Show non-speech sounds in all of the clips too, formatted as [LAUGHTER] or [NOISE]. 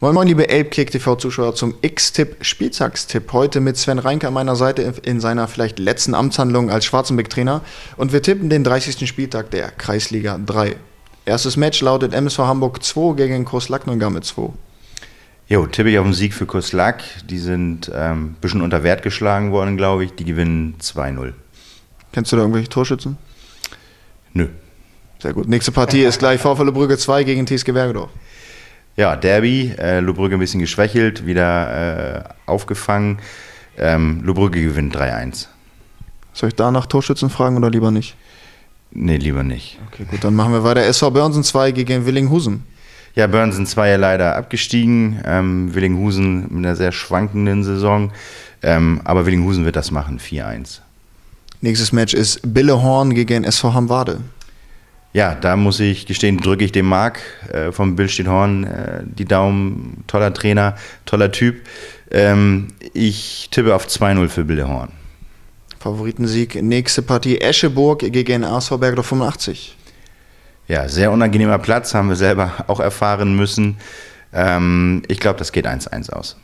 Moin Moin, liebe Elbkick TV-Zuschauer zum X-Tipp Spieltagstipp. Heute mit Sven Reinke an meiner Seite in seiner vielleicht letzten Amtshandlung als Schwarzenbeck-Trainer. Und wir tippen den 30. Spieltag der Kreisliga 3. Erstes Match lautet MSV Hamburg 2 gegen Kurslack mit 2. Jo, tippe ich auf den Sieg für Kurslack. Die sind ähm, ein bisschen unter Wert geschlagen worden, glaube ich. Die gewinnen 2-0. Kennst du da irgendwelche Torschützen? Nö. Sehr gut. Nächste Partie ist gleich VfL Brügge 2 gegen TSG Bergedorf. Ja, Derby, äh, Lubrücke ein bisschen geschwächelt, wieder äh, aufgefangen. Ähm, Lubrücke gewinnt 3-1. Soll ich da nach Torschützen fragen oder lieber nicht? Nee, lieber nicht. Okay, gut, dann machen wir weiter. SV Börnsen 2 gegen Willinghusen. Ja, Börnsen 2 ja leider abgestiegen. Ähm, Willinghusen mit einer sehr schwankenden Saison. Ähm, aber Willinghusen wird das machen, 4-1. Nächstes Match ist Billehorn gegen SV Hamwade ja, da muss ich gestehen, drücke ich dem Marc äh, vom Bildstedhorn äh, die Daumen. Toller Trainer, toller Typ. Ähm, ich tippe auf 2-0 für Billstedt-Horn. Favoritensieg, nächste Partie Escheburg gegen ASV Bergdorf 85. Ja, sehr unangenehmer Platz, haben wir selber [LAUGHS] auch erfahren müssen. Ähm, ich glaube, das geht 1-1 aus.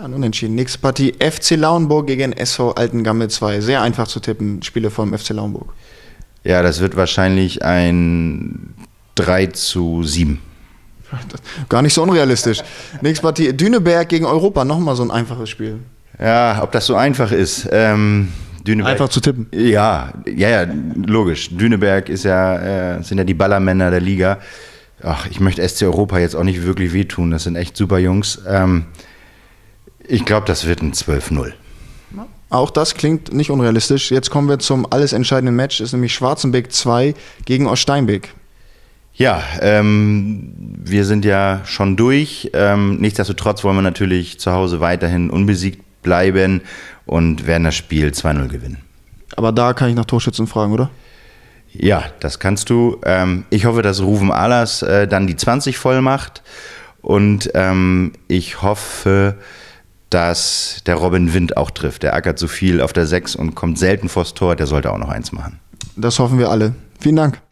Ah, nun entschieden. Nächste Partie FC Lauenburg gegen SV Altengamme 2. Sehr einfach zu tippen, Spiele vom FC Lauenburg. Ja, das wird wahrscheinlich ein 3 zu 7. Gar nicht so unrealistisch. Nächste Partie, Düneberg gegen Europa, nochmal so ein einfaches Spiel. Ja, ob das so einfach ist. Ähm, Düneberg, einfach zu tippen. Ja, ja, ja, logisch. Düneberg ist ja, äh, sind ja die Ballermänner der Liga. Ach, ich möchte SC Europa jetzt auch nicht wirklich wehtun. Das sind echt super Jungs. Ähm, ich glaube, das wird ein 12-0. Auch das klingt nicht unrealistisch. Jetzt kommen wir zum alles entscheidenden Match, ist nämlich Schwarzenbeck 2 gegen Osteinbeck. Ja, ähm, wir sind ja schon durch. Ähm, nichtsdestotrotz wollen wir natürlich zu Hause weiterhin unbesiegt bleiben und werden das Spiel 2-0 gewinnen. Aber da kann ich nach Torschützen fragen, oder? Ja, das kannst du. Ähm, ich hoffe, dass Ruven Alas äh, dann die 20 voll macht. Und ähm, ich hoffe, dass der Robin Wind auch trifft. Der ackert so viel auf der 6 und kommt selten vors Tor. Der sollte auch noch eins machen. Das hoffen wir alle. Vielen Dank.